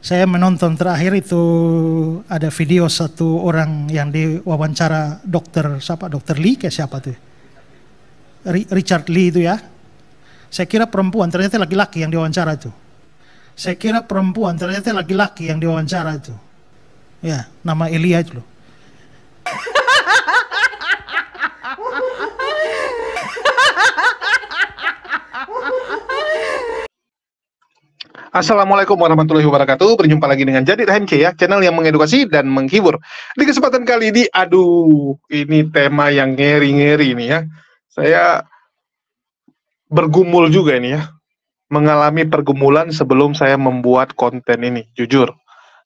saya menonton terakhir itu ada video satu orang yang diwawancara dokter siapa dokter Lee kayak siapa tuh Richard Lee itu ya saya kira perempuan ternyata laki-laki yang diwawancara itu saya kira perempuan ternyata laki-laki yang diwawancara itu ya nama Elia itu loh Assalamualaikum warahmatullahi wabarakatuh. Berjumpa lagi dengan Jadi HMC ya, channel yang mengedukasi dan menghibur. Di kesempatan kali ini, aduh, ini tema yang ngeri-ngeri ini ya. Saya bergumul juga ini ya. Mengalami pergumulan sebelum saya membuat konten ini, jujur.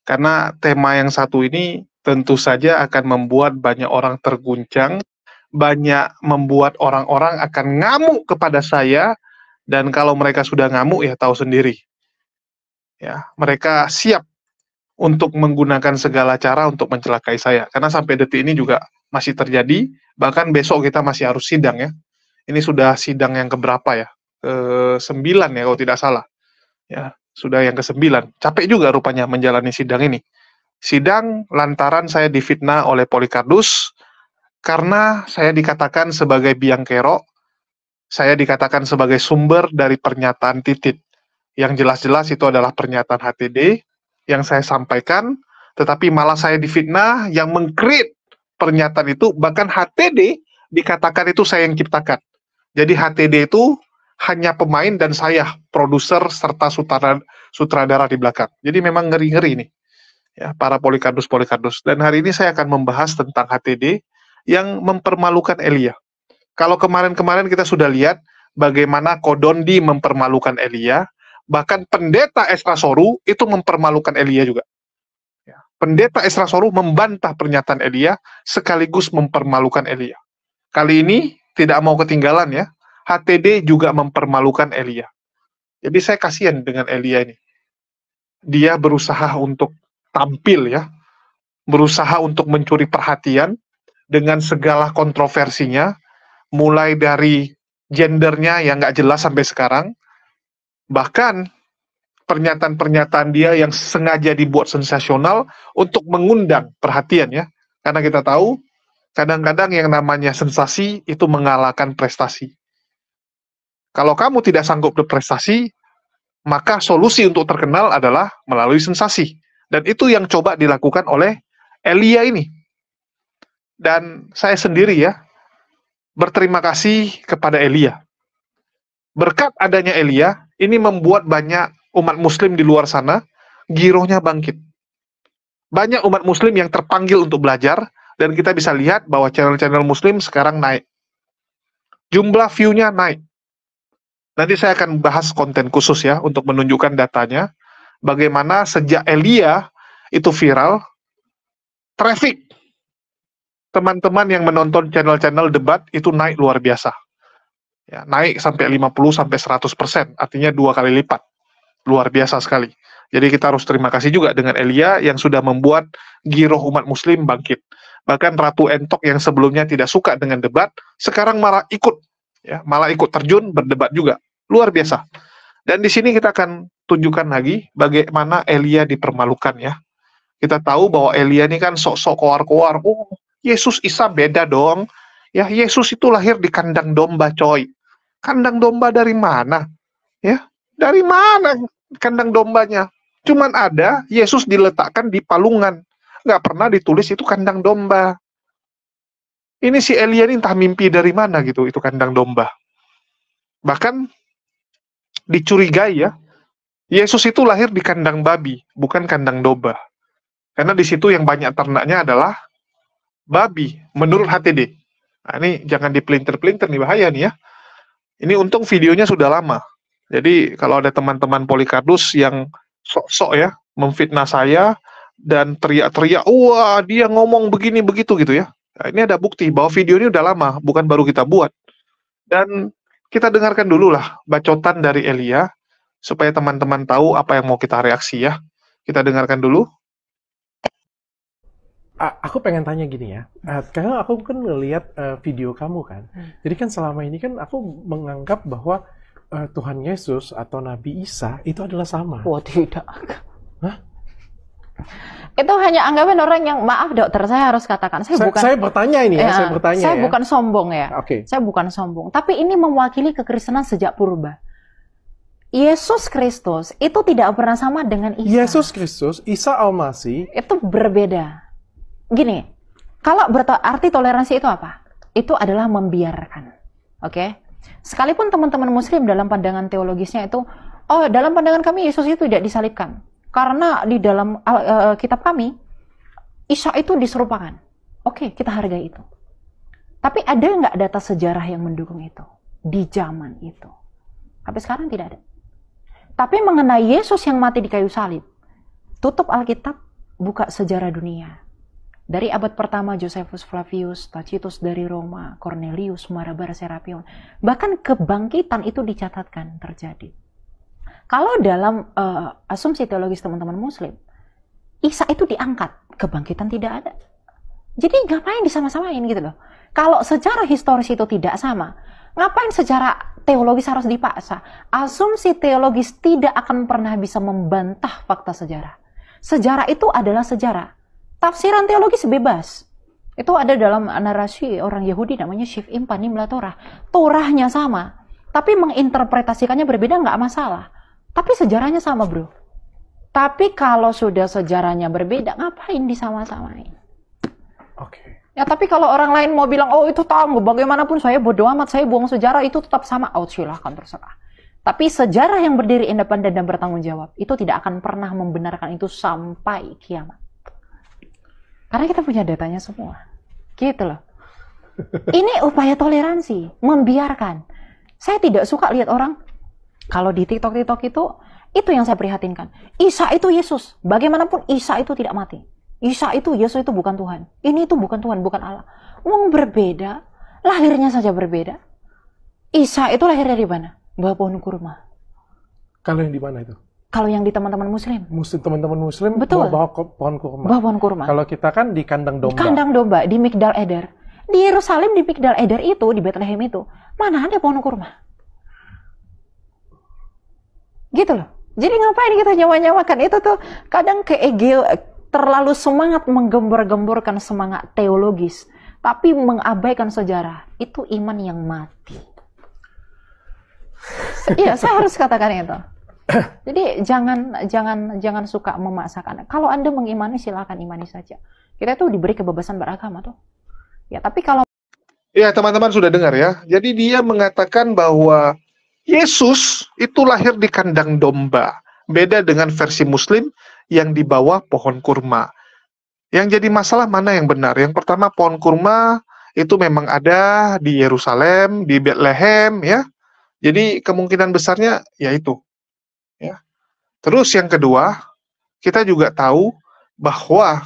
Karena tema yang satu ini tentu saja akan membuat banyak orang terguncang, banyak membuat orang-orang akan ngamuk kepada saya, dan kalau mereka sudah ngamuk ya tahu sendiri ya mereka siap untuk menggunakan segala cara untuk mencelakai saya karena sampai detik ini juga masih terjadi bahkan besok kita masih harus sidang ya ini sudah sidang yang keberapa ya ke sembilan ya kalau tidak salah ya sudah yang ke sembilan capek juga rupanya menjalani sidang ini sidang lantaran saya difitnah oleh Polikardus karena saya dikatakan sebagai biang kerok saya dikatakan sebagai sumber dari pernyataan titit yang jelas-jelas itu adalah pernyataan HTD yang saya sampaikan, tetapi malah saya difitnah yang mengkrit pernyataan itu, bahkan HTD dikatakan itu saya yang ciptakan. Jadi HTD itu hanya pemain dan saya produser serta sutradara, di belakang. Jadi memang ngeri-ngeri nih. Ya, para polikardus polikardus dan hari ini saya akan membahas tentang HTD yang mempermalukan Elia. Kalau kemarin-kemarin kita sudah lihat bagaimana Kodondi mempermalukan Elia, Bahkan pendeta Esra Soru itu mempermalukan Elia juga. Ya. Pendeta Esra Soru membantah pernyataan Elia sekaligus mempermalukan Elia. Kali ini tidak mau ketinggalan ya, HTD juga mempermalukan Elia. Jadi saya kasihan dengan Elia ini. Dia berusaha untuk tampil ya, berusaha untuk mencuri perhatian dengan segala kontroversinya, mulai dari gendernya yang nggak jelas sampai sekarang, Bahkan pernyataan-pernyataan dia yang sengaja dibuat sensasional untuk mengundang perhatian ya. Karena kita tahu kadang-kadang yang namanya sensasi itu mengalahkan prestasi. Kalau kamu tidak sanggup berprestasi, maka solusi untuk terkenal adalah melalui sensasi. Dan itu yang coba dilakukan oleh Elia ini. Dan saya sendiri ya, berterima kasih kepada Elia. Berkat adanya Elia, ini membuat banyak umat muslim di luar sana girohnya bangkit. Banyak umat muslim yang terpanggil untuk belajar dan kita bisa lihat bahwa channel-channel muslim sekarang naik. Jumlah view-nya naik. Nanti saya akan bahas konten khusus ya untuk menunjukkan datanya bagaimana sejak Elia itu viral traffic teman-teman yang menonton channel-channel debat itu naik luar biasa ya, naik sampai 50 sampai 100 persen, artinya dua kali lipat, luar biasa sekali. Jadi kita harus terima kasih juga dengan Elia yang sudah membuat giroh umat Muslim bangkit. Bahkan Ratu Entok yang sebelumnya tidak suka dengan debat, sekarang malah ikut, ya, malah ikut terjun berdebat juga, luar biasa. Dan di sini kita akan tunjukkan lagi bagaimana Elia dipermalukan ya. Kita tahu bahwa Elia ini kan sok-sok koar-koar, oh Yesus Isa beda dong, ya Yesus itu lahir di kandang domba coy kandang domba dari mana? Ya, dari mana kandang dombanya? Cuman ada Yesus diletakkan di palungan. Nggak pernah ditulis itu kandang domba. Ini si Elia ini entah mimpi dari mana gitu, itu kandang domba. Bahkan dicurigai ya, Yesus itu lahir di kandang babi, bukan kandang domba. Karena di situ yang banyak ternaknya adalah babi, menurut HTD. Nah, ini jangan dipelintir-pelintir nih, bahaya nih ya. Ini untung videonya sudah lama. Jadi kalau ada teman-teman Polikardus yang sok-sok ya memfitnah saya dan teriak-teriak, wah dia ngomong begini begitu gitu ya. Nah, ini ada bukti bahwa video ini udah lama, bukan baru kita buat. Dan kita dengarkan dulu lah bacotan dari Elia supaya teman-teman tahu apa yang mau kita reaksi ya. Kita dengarkan dulu aku pengen tanya gini ya, hmm. eh, karena aku kan ngelihat eh, video kamu kan, hmm. jadi kan selama ini kan aku menganggap bahwa eh, Tuhan Yesus atau Nabi Isa itu adalah sama. Wah oh, tidak. Hah? Itu hanya anggapan orang yang maaf dokter saya harus katakan saya, saya bukan. Saya bertanya ini ya, ya saya bertanya. Saya ya. bukan sombong ya. Oke. Okay. Saya bukan sombong, tapi ini mewakili kekristenan sejak purba. Yesus Kristus itu tidak pernah sama dengan Isa. Yesus Kristus, Isa Almasih itu berbeda gini, kalau berarti toleransi itu apa? Itu adalah membiarkan. Oke. Okay? Sekalipun teman-teman muslim dalam pandangan teologisnya itu oh dalam pandangan kami Yesus itu tidak disalibkan. Karena di dalam uh, uh, kitab kami Isa itu diserupakan. Oke, okay, kita hargai itu. Tapi ada nggak data sejarah yang mendukung itu di zaman itu? Tapi sekarang tidak ada. Tapi mengenai Yesus yang mati di kayu salib, tutup Alkitab, buka sejarah dunia dari abad pertama Josephus Flavius, Tacitus dari Roma, Cornelius, Marabar, Serapion. Bahkan kebangkitan itu dicatatkan terjadi. Kalau dalam uh, asumsi teologis teman-teman muslim, Isa itu diangkat, kebangkitan tidak ada. Jadi ngapain disama-samain gitu loh. Kalau sejarah historis itu tidak sama, ngapain sejarah teologis harus dipaksa? Asumsi teologis tidak akan pernah bisa membantah fakta sejarah. Sejarah itu adalah sejarah tafsiran teologis bebas. Itu ada dalam narasi orang Yahudi namanya Shifim, Panimla Torah. Torahnya sama, tapi menginterpretasikannya berbeda nggak masalah. Tapi sejarahnya sama bro. Tapi kalau sudah sejarahnya berbeda, ngapain disama-samain? Oke. Okay. Ya tapi kalau orang lain mau bilang, oh itu tahu, bagaimanapun saya bodoh amat, saya buang sejarah, itu tetap sama. Oh silahkan terserah. Tapi sejarah yang berdiri independen dan bertanggung jawab, itu tidak akan pernah membenarkan itu sampai kiamat. Karena kita punya datanya semua. Gitu loh. Ini upaya toleransi, membiarkan. Saya tidak suka lihat orang kalau di TikTok-TikTok itu itu yang saya prihatinkan. Isa itu Yesus. Bagaimanapun Isa itu tidak mati. Isa itu Yesus itu bukan Tuhan. Ini itu bukan Tuhan, bukan Allah. Wong berbeda, lahirnya saja berbeda. Isa itu lahir dari mana? Buah pohon kurma. Kalau yang di mana itu? Kalau yang di teman-teman muslim? Muslim teman-teman muslim Betul. bawa pohon kurma. Bawa pohon kurma. Kalau kita kan di kandang domba. Di kandang domba di Migdal Eder. Di Yerusalem di Migdal Eder itu di Bethlehem itu mana ada pohon kurma? Gitu loh. Jadi ngapain kita nyawa-nyawakan itu tuh kadang ke keegel terlalu semangat menggembur-gemburkan semangat teologis tapi mengabaikan sejarah itu iman yang mati. Iya, saya harus katakan itu. Jadi jangan jangan jangan suka memaksakan. Kalau Anda mengimani silakan imani saja. Kita tuh diberi kebebasan beragama tuh. Ya, tapi kalau Ya, teman-teman sudah dengar ya. Jadi dia mengatakan bahwa Yesus itu lahir di kandang domba. Beda dengan versi muslim yang di bawah pohon kurma. Yang jadi masalah mana yang benar? Yang pertama pohon kurma itu memang ada di Yerusalem, di Bethlehem ya. Jadi kemungkinan besarnya yaitu Ya. Terus yang kedua, kita juga tahu bahwa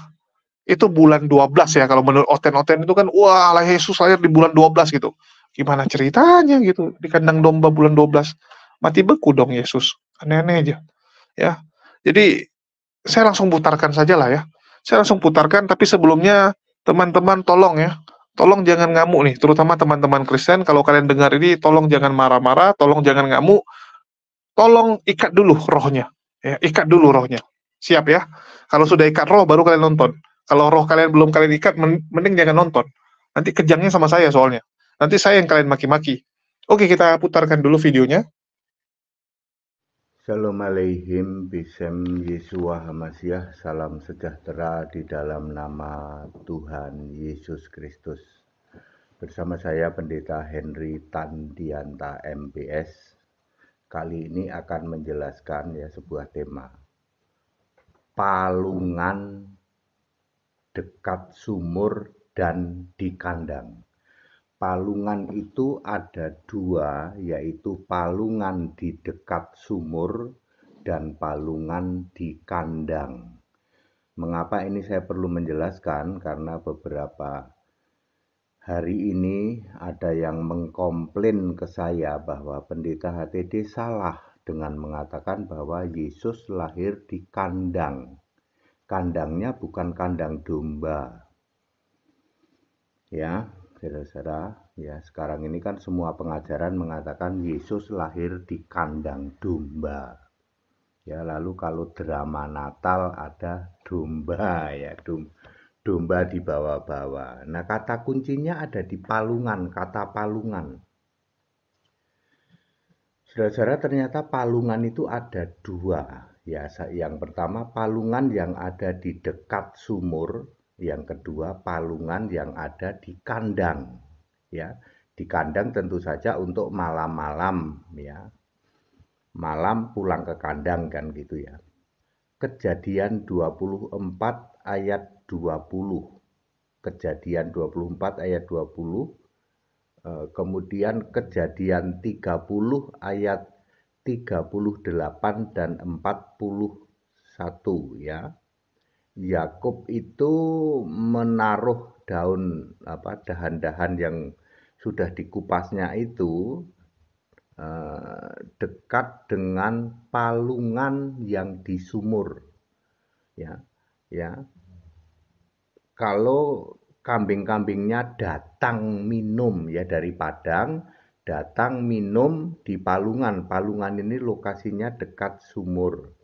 itu bulan 12 ya kalau menurut oten-oten itu kan wah Allah Yesus lahir di bulan 12 gitu. Gimana ceritanya gitu di kandang domba bulan 12 mati beku dong Yesus. Aneh-aneh aja. Ya. Jadi saya langsung putarkan saja lah ya. Saya langsung putarkan tapi sebelumnya teman-teman tolong ya. Tolong jangan ngamuk nih, terutama teman-teman Kristen kalau kalian dengar ini tolong jangan marah-marah, tolong jangan ngamuk tolong ikat dulu rohnya. Ya, ikat dulu rohnya. Siap ya. Kalau sudah ikat roh baru kalian nonton. Kalau roh kalian belum kalian ikat mending jangan nonton. Nanti kejangnya sama saya soalnya. Nanti saya yang kalian maki-maki. Oke, kita putarkan dulu videonya. Shalom aleihim bisem Yesua Hamasyah, salam sejahtera di dalam nama Tuhan Yesus Kristus. Bersama saya Pendeta Henry Tandianta MPS, kali ini akan menjelaskan ya sebuah tema palungan dekat sumur dan di kandang. Palungan itu ada dua, yaitu palungan di dekat sumur dan palungan di kandang. Mengapa ini saya perlu menjelaskan? Karena beberapa hari ini ada yang mengkomplain ke saya bahwa pendeta HTD salah dengan mengatakan bahwa Yesus lahir di kandang. Kandangnya bukan kandang domba. Ya, saudara-saudara, ya sekarang ini kan semua pengajaran mengatakan Yesus lahir di kandang domba. Ya, lalu kalau drama Natal ada domba ya, domba domba di bawah-bawah. Nah, kata kuncinya ada di palungan, kata palungan. Saudara-saudara, ternyata palungan itu ada dua. Ya, yang pertama palungan yang ada di dekat sumur, yang kedua palungan yang ada di kandang. Ya, di kandang tentu saja untuk malam-malam, ya. Malam pulang ke kandang kan gitu ya. Kejadian 24 ayat 20. Kejadian 24 ayat 20. Eh, kemudian kejadian 30 ayat 38 dan 41 ya. Yakub itu menaruh daun apa dahan-dahan yang sudah dikupasnya itu eh, dekat dengan palungan yang di sumur ya ya kalau kambing-kambingnya datang minum ya dari Padang, datang minum di Palungan. Palungan ini lokasinya dekat sumur.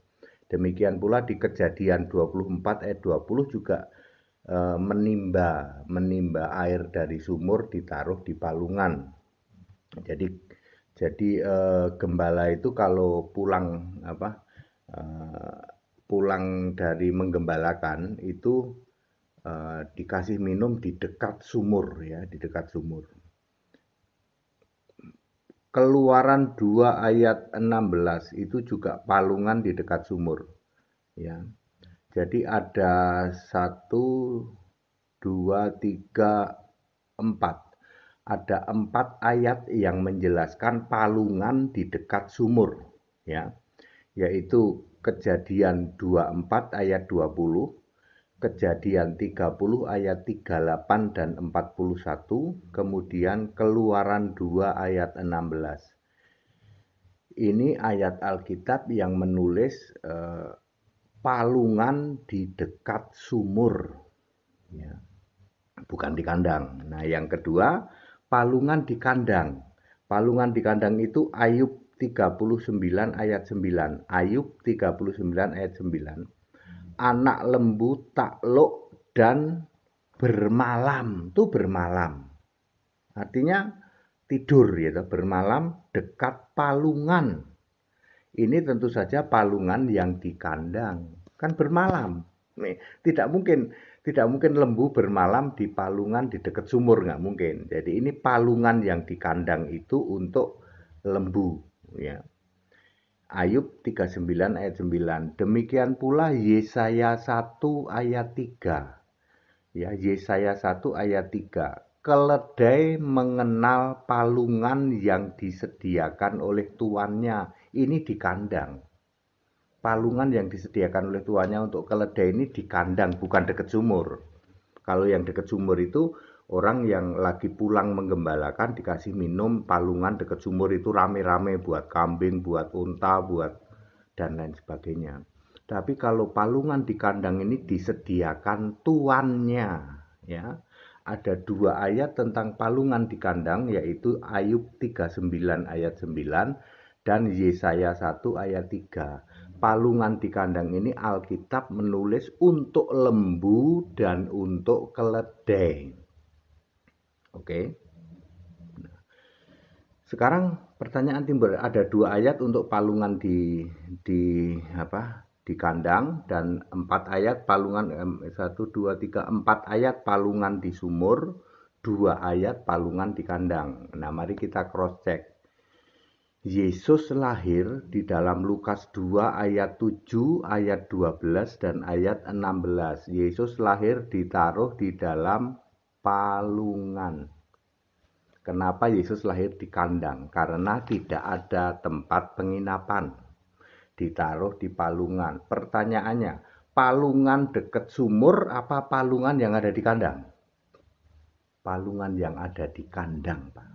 Demikian pula di kejadian 24 ayat eh, 20 juga e, menimba menimba air dari sumur ditaruh di palungan. Jadi jadi e, gembala itu kalau pulang apa e, pulang dari menggembalakan itu uh, dikasih minum di dekat sumur ya, di dekat sumur. Keluaran 2 ayat 16 itu juga palungan di dekat sumur. Ya. Jadi ada satu, dua, tiga, empat. Ada empat ayat yang menjelaskan palungan di dekat sumur, ya, yaitu kejadian 24 ayat 20, Kejadian 30 ayat 38 dan 41, kemudian Keluaran 2 ayat 16. Ini ayat Alkitab yang menulis eh, palungan di dekat sumur. Ya. Bukan di kandang. Nah, yang kedua, palungan di kandang. Palungan di kandang itu Ayub 39 ayat 9. Ayub 39 ayat 9 anak lembu takluk dan bermalam itu bermalam artinya tidur ya bermalam dekat palungan ini tentu saja palungan yang di kandang kan bermalam nih tidak mungkin tidak mungkin lembu bermalam di palungan di dekat sumur nggak mungkin jadi ini palungan yang di kandang itu untuk lembu ya Ayub 39 ayat 9. Demikian pula Yesaya 1 ayat 3. Ya, Yesaya 1 ayat 3. Keledai mengenal palungan yang disediakan oleh tuannya. Ini di kandang. Palungan yang disediakan oleh tuannya untuk keledai ini di kandang, bukan dekat sumur. Kalau yang dekat sumur itu orang yang lagi pulang menggembalakan dikasih minum palungan dekat sumur itu rame-rame buat kambing, buat unta, buat dan lain sebagainya. Tapi kalau palungan di kandang ini disediakan tuannya, ya. Ada dua ayat tentang palungan di kandang yaitu Ayub 39 ayat 9 dan Yesaya 1 ayat 3. Palungan di kandang ini Alkitab menulis untuk lembu dan untuk keledai. Oke. sekarang pertanyaan timbul ada dua ayat untuk palungan di di apa? di kandang dan empat ayat palungan satu dua tiga empat ayat palungan di sumur dua ayat palungan di kandang. Nah mari kita cross check. Yesus lahir di dalam Lukas 2 ayat 7, ayat 12, dan ayat 16. Yesus lahir ditaruh di dalam palungan. Kenapa Yesus lahir di kandang? Karena tidak ada tempat penginapan. Ditaruh di palungan. Pertanyaannya, palungan dekat sumur apa palungan yang ada di kandang? Palungan yang ada di kandang, Pak.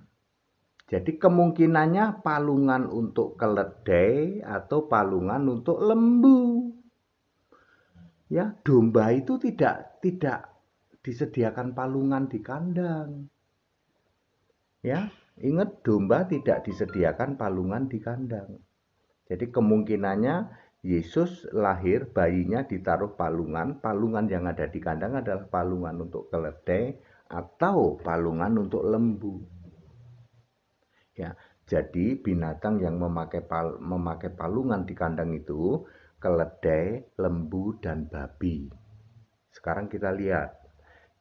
Jadi kemungkinannya palungan untuk keledai atau palungan untuk lembu. Ya, domba itu tidak tidak disediakan palungan di kandang. Ya, ingat domba tidak disediakan palungan di kandang. Jadi kemungkinannya Yesus lahir bayinya ditaruh palungan. Palungan yang ada di kandang adalah palungan untuk keledai atau palungan untuk lembu. Ya, jadi binatang yang memakai pal memakai palungan di kandang itu keledai, lembu dan babi. Sekarang kita lihat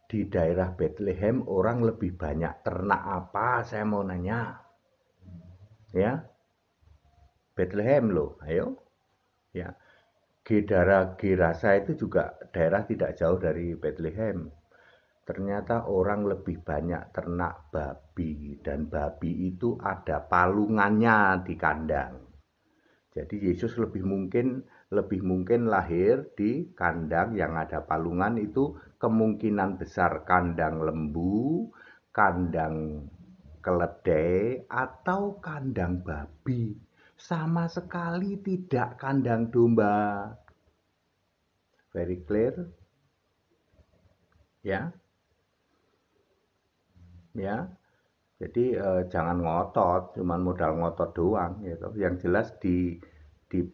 di daerah Bethlehem orang lebih banyak ternak apa saya mau nanya ya Bethlehem loh ayo ya Gedara Gerasa itu juga daerah tidak jauh dari Bethlehem ternyata orang lebih banyak ternak babi dan babi itu ada palungannya di kandang jadi Yesus lebih mungkin lebih mungkin lahir di kandang yang ada palungan itu kemungkinan besar kandang lembu, kandang keledai atau kandang babi. Sama sekali tidak kandang domba. Very clear? Ya. Ya. Jadi eh, jangan ngotot, cuman modal ngotot doang gitu. Yang jelas di di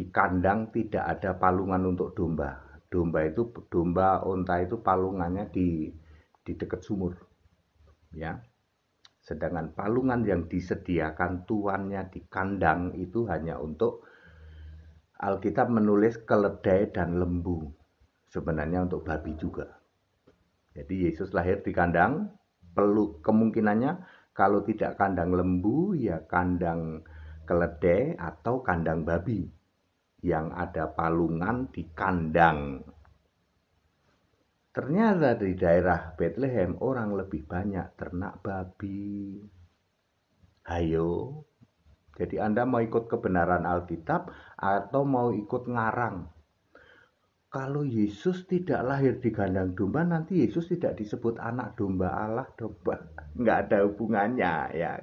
di kandang tidak ada palungan untuk domba. Domba itu domba unta itu palungannya di di dekat sumur. Ya. Sedangkan palungan yang disediakan tuannya di kandang itu hanya untuk Alkitab menulis keledai dan lembu. Sebenarnya untuk babi juga. Jadi Yesus lahir di kandang, perlu kemungkinannya kalau tidak kandang lembu ya kandang keledai atau kandang babi yang ada palungan di kandang. Ternyata di daerah Bethlehem orang lebih banyak ternak babi. Ayo, jadi Anda mau ikut kebenaran Alkitab atau mau ikut ngarang? Kalau Yesus tidak lahir di kandang domba, nanti Yesus tidak disebut anak domba Allah, domba. Nggak ada hubungannya ya.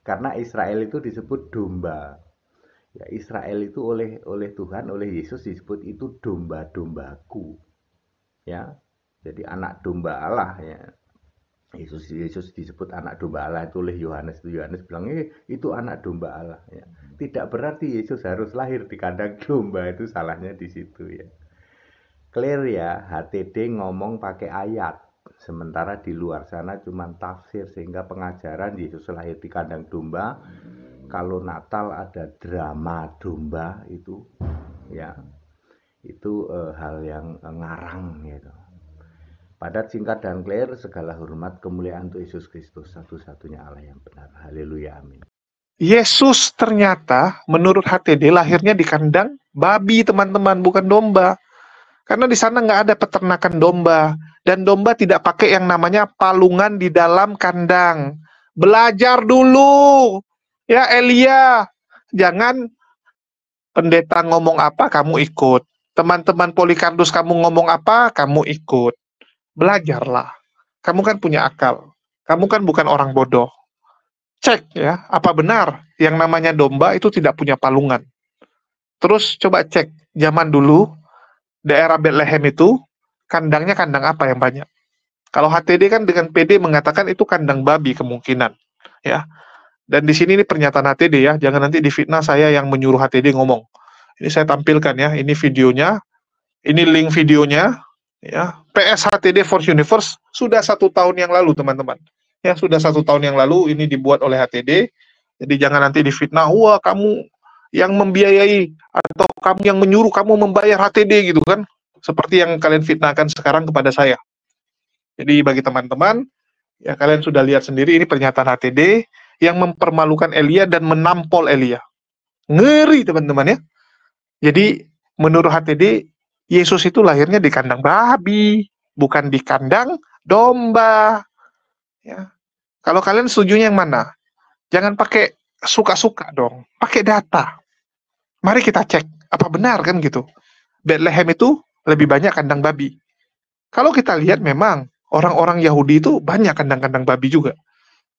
Karena Israel itu disebut domba. Ya, Israel itu oleh oleh Tuhan, oleh Yesus disebut itu domba-dombaku. Ya. Jadi anak domba Allah ya. Yesus Yesus disebut anak domba Allah itu oleh Yohanes itu Yohanes bilang eh, itu anak domba Allah ya. Hmm. Tidak berarti Yesus harus lahir di kandang domba itu salahnya di situ ya. Clear ya, HTD ngomong pakai ayat. Sementara di luar sana cuma tafsir sehingga pengajaran Yesus lahir di kandang domba hmm kalau Natal ada drama domba itu ya itu e, hal yang e, ngarang gitu. Padat singkat dan clear segala hormat kemuliaan untuk Yesus Kristus satu-satunya Allah yang benar. Haleluya amin. Yesus ternyata menurut HTD lahirnya di kandang babi teman-teman bukan domba. Karena di sana nggak ada peternakan domba dan domba tidak pakai yang namanya palungan di dalam kandang. Belajar dulu Ya Elia, jangan pendeta ngomong apa kamu ikut. Teman-teman Polikarpus kamu ngomong apa kamu ikut. Belajarlah. Kamu kan punya akal. Kamu kan bukan orang bodoh. Cek ya, apa benar yang namanya domba itu tidak punya palungan. Terus coba cek zaman dulu daerah Bethlehem itu kandangnya kandang apa yang banyak? Kalau HTD kan dengan PD mengatakan itu kandang babi kemungkinan, ya. Dan di sini ini pernyataan HTD ya, jangan nanti difitnah saya yang menyuruh HTD ngomong. Ini saya tampilkan ya, ini videonya, ini link videonya, ya. PS HTD Force Universe sudah satu tahun yang lalu teman-teman. Ya sudah satu tahun yang lalu ini dibuat oleh HTD. Jadi jangan nanti difitnah, wah kamu yang membiayai atau kamu yang menyuruh kamu membayar HTD gitu kan. Seperti yang kalian fitnahkan sekarang kepada saya. Jadi bagi teman-teman, ya kalian sudah lihat sendiri ini pernyataan HTD yang mempermalukan Elia dan menampol Elia. Ngeri teman-teman ya. Jadi menurut HTD Yesus itu lahirnya di kandang babi, bukan di kandang domba. Ya. Kalau kalian setuju yang mana? Jangan pakai suka-suka dong, pakai data. Mari kita cek apa benar kan gitu. Bethlehem itu lebih banyak kandang babi. Kalau kita lihat memang orang-orang Yahudi itu banyak kandang-kandang babi juga.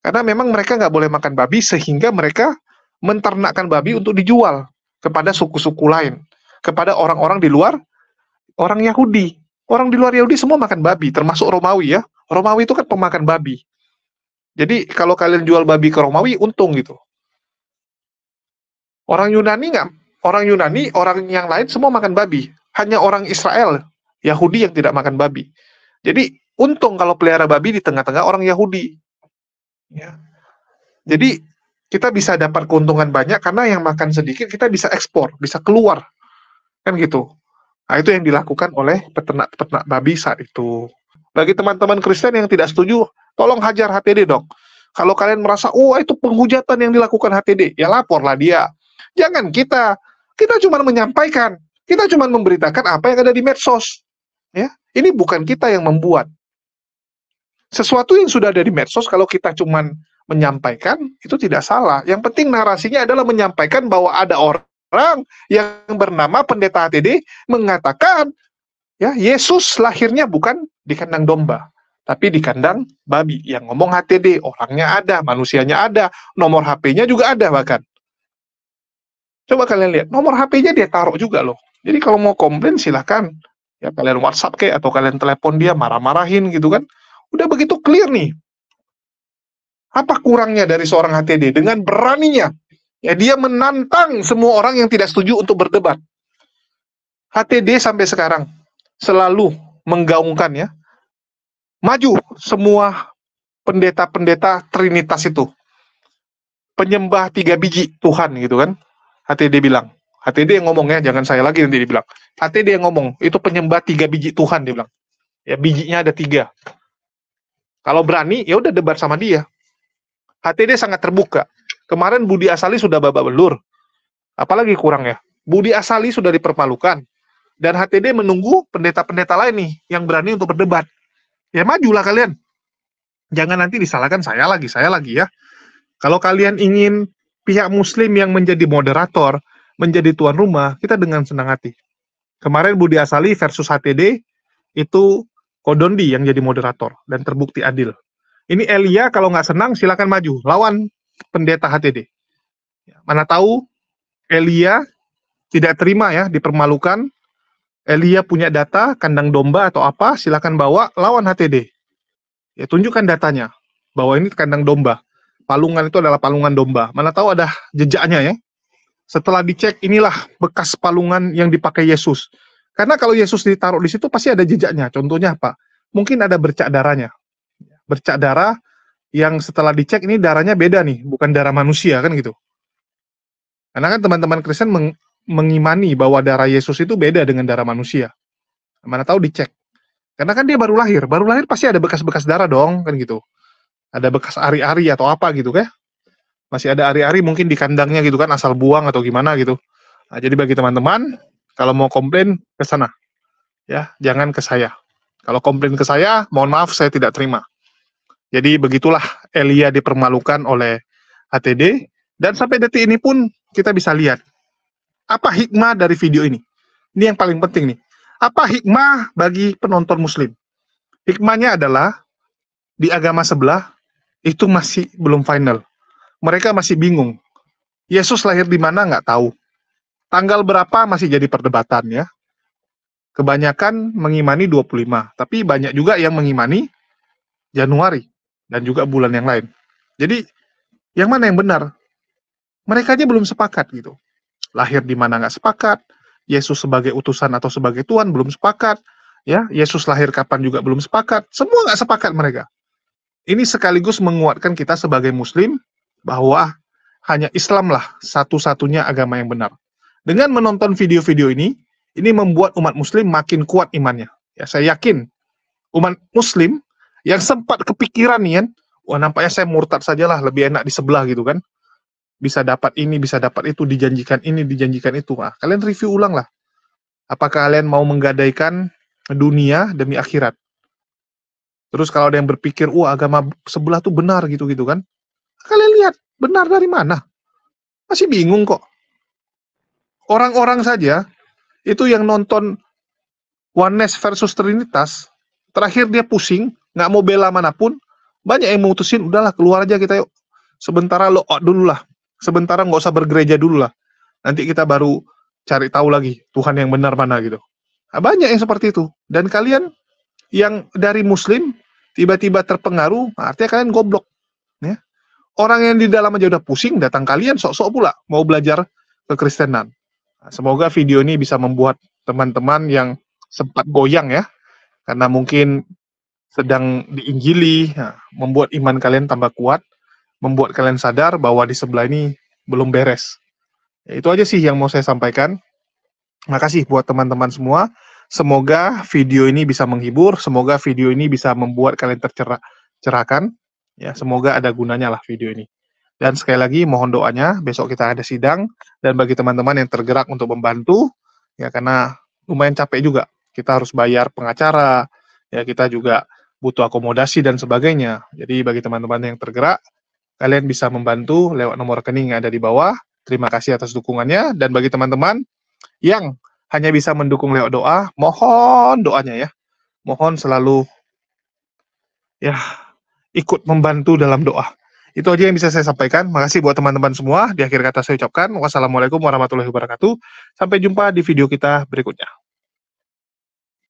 Karena memang mereka nggak boleh makan babi sehingga mereka menternakkan babi untuk dijual kepada suku-suku lain, kepada orang-orang di luar orang Yahudi. Orang di luar Yahudi semua makan babi, termasuk Romawi ya. Romawi itu kan pemakan babi. Jadi kalau kalian jual babi ke Romawi untung gitu. Orang Yunani nggak, orang Yunani, orang yang lain semua makan babi. Hanya orang Israel, Yahudi yang tidak makan babi. Jadi untung kalau pelihara babi di tengah-tengah orang Yahudi. Ya. Jadi kita bisa dapat keuntungan banyak karena yang makan sedikit kita bisa ekspor, bisa keluar. Kan gitu. Nah, itu yang dilakukan oleh peternak-peternak babi saat itu. Bagi teman-teman Kristen yang tidak setuju, tolong hajar HTD dong. Kalau kalian merasa, wah oh, itu penghujatan yang dilakukan HTD, ya laporlah dia. Jangan kita, kita cuma menyampaikan, kita cuma memberitakan apa yang ada di medsos. Ya, ini bukan kita yang membuat, sesuatu yang sudah ada di medsos kalau kita cuman menyampaikan itu tidak salah. Yang penting narasinya adalah menyampaikan bahwa ada orang yang bernama pendeta HTD mengatakan ya Yesus lahirnya bukan di kandang domba, tapi di kandang babi. Yang ngomong HTD, orangnya ada, manusianya ada, nomor HP-nya juga ada bahkan. Coba kalian lihat, nomor HP-nya dia taruh juga loh. Jadi kalau mau komplain silahkan ya kalian WhatsApp kayak atau kalian telepon dia marah-marahin gitu kan. Udah begitu clear nih. Apa kurangnya dari seorang HTD dengan beraninya ya dia menantang semua orang yang tidak setuju untuk berdebat. HTD sampai sekarang selalu menggaungkan ya maju semua pendeta-pendeta Trinitas itu penyembah tiga biji Tuhan gitu kan HTD bilang HTD yang ngomong ya jangan saya lagi nanti dibilang HTD yang ngomong itu penyembah tiga biji Tuhan dia bilang ya bijinya ada tiga kalau berani, ya udah debat sama dia. Hati dia sangat terbuka. Kemarin Budi Asali sudah babak belur. Apalagi kurang ya. Budi Asali sudah dipermalukan. Dan HTD menunggu pendeta-pendeta lain nih yang berani untuk berdebat. Ya majulah kalian. Jangan nanti disalahkan saya lagi, saya lagi ya. Kalau kalian ingin pihak muslim yang menjadi moderator, menjadi tuan rumah, kita dengan senang hati. Kemarin Budi Asali versus HTD itu Kodondi yang jadi moderator dan terbukti adil. Ini Elia kalau nggak senang silakan maju lawan pendeta HTD. Ya, mana tahu Elia tidak terima ya dipermalukan. Elia punya data kandang domba atau apa silakan bawa lawan HTD. Ya tunjukkan datanya bahwa ini kandang domba. Palungan itu adalah palungan domba. Mana tahu ada jejaknya ya. Setelah dicek inilah bekas palungan yang dipakai Yesus karena kalau Yesus ditaruh di situ pasti ada jejaknya. Contohnya apa? Mungkin ada bercak darahnya. Bercak darah yang setelah dicek ini darahnya beda nih, bukan darah manusia kan gitu. Karena kan teman-teman Kristen meng mengimani bahwa darah Yesus itu beda dengan darah manusia. Mana tahu dicek. Karena kan dia baru lahir, baru lahir pasti ada bekas-bekas darah dong kan gitu. Ada bekas ari-ari atau apa gitu kan. Masih ada ari-ari mungkin di kandangnya gitu kan asal buang atau gimana gitu. Nah, jadi bagi teman-teman kalau mau komplain ke sana. Ya, jangan ke saya. Kalau komplain ke saya, mohon maaf saya tidak terima. Jadi begitulah Elia dipermalukan oleh ATD dan sampai detik ini pun kita bisa lihat apa hikmah dari video ini. Ini yang paling penting nih. Apa hikmah bagi penonton muslim? Hikmahnya adalah di agama sebelah itu masih belum final. Mereka masih bingung. Yesus lahir di mana nggak tahu. Tanggal berapa masih jadi perdebatan ya. Kebanyakan mengimani 25, tapi banyak juga yang mengimani Januari dan juga bulan yang lain. Jadi yang mana yang benar? Mereka aja belum sepakat gitu. Lahir di mana nggak sepakat, Yesus sebagai utusan atau sebagai Tuhan belum sepakat, ya Yesus lahir kapan juga belum sepakat, semua nggak sepakat mereka. Ini sekaligus menguatkan kita sebagai Muslim bahwa hanya Islamlah satu-satunya agama yang benar. Dengan menonton video-video ini, ini membuat umat muslim makin kuat imannya. Ya, saya yakin umat muslim yang sempat kepikiran nih kan, wah nampaknya saya murtad sajalah, lebih enak di sebelah gitu kan. Bisa dapat ini, bisa dapat itu, dijanjikan ini, dijanjikan itu. Nah, kalian review ulang lah. Apakah kalian mau menggadaikan dunia demi akhirat? Terus kalau ada yang berpikir, wah agama sebelah tuh benar gitu-gitu kan. Kalian lihat, benar dari mana? Masih bingung kok orang-orang saja itu yang nonton Oneness versus Trinitas, terakhir dia pusing, nggak mau bela manapun, banyak yang mutusin, udahlah keluar aja kita yuk. Sementara lo dulu lah, sementara nggak usah bergereja dulu lah. Nanti kita baru cari tahu lagi Tuhan yang benar mana gitu. Nah, banyak yang seperti itu. Dan kalian yang dari Muslim tiba-tiba terpengaruh, nah, artinya kalian goblok. Ya. Orang yang di dalam aja udah pusing, datang kalian sok-sok pula mau belajar kekristenan. Semoga video ini bisa membuat teman-teman yang sempat goyang ya, karena mungkin sedang diinjili, ya, membuat iman kalian tambah kuat, membuat kalian sadar bahwa di sebelah ini belum beres. Ya, itu aja sih yang mau saya sampaikan. Makasih buat teman-teman semua. Semoga video ini bisa menghibur, semoga video ini bisa membuat kalian tercerahkan. Ya, semoga ada gunanya lah video ini. Dan sekali lagi mohon doanya besok kita ada sidang dan bagi teman-teman yang tergerak untuk membantu ya karena lumayan capek juga. Kita harus bayar pengacara, ya kita juga butuh akomodasi dan sebagainya. Jadi bagi teman-teman yang tergerak, kalian bisa membantu lewat nomor rekening yang ada di bawah. Terima kasih atas dukungannya dan bagi teman-teman yang hanya bisa mendukung lewat doa, mohon doanya ya. Mohon selalu ya ikut membantu dalam doa. Itu aja yang bisa saya sampaikan. Makasih buat teman-teman semua. Di akhir kata saya ucapkan, wassalamualaikum warahmatullahi wabarakatuh. Sampai jumpa di video kita berikutnya.